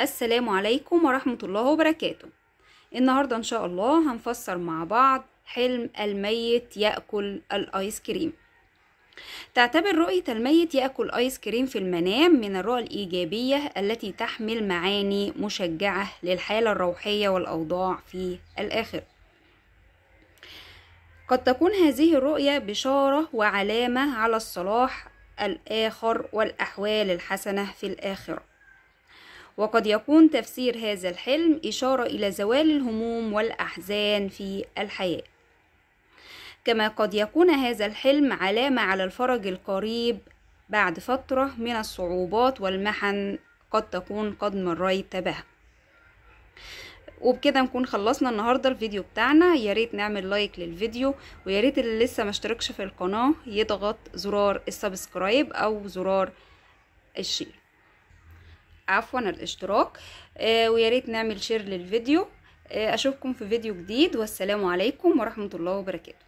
السلام عليكم ورحمة الله وبركاته النهاردة إن شاء الله هنفسر مع بعض حلم الميت يأكل الآيس كريم تعتبر رؤية الميت يأكل آيس كريم في المنام من الرؤى الإيجابية التي تحمل معاني مشجعة للحالة الروحية والأوضاع في الآخر قد تكون هذه الرؤية بشارة وعلامة على الصلاح الآخر والأحوال الحسنة في الآخرة وقد يكون تفسير هذا الحلم إشارة إلى زوال الهموم والأحزان في الحياة كما قد يكون هذا الحلم علامة على الفرج القريب بعد فترة من الصعوبات والمحن قد تكون قد مريت بها وبكده نكون خلصنا النهاردة الفيديو بتاعنا ياريت نعمل لايك للفيديو وياريت اللي لسه ما اشتركش في القناة يضغط زرار السبسكرايب او زرار الشير عفوا الاشتراك آه، ويا ريت نعمل شير للفيديو آه، اشوفكم في فيديو جديد والسلام عليكم ورحمه الله وبركاته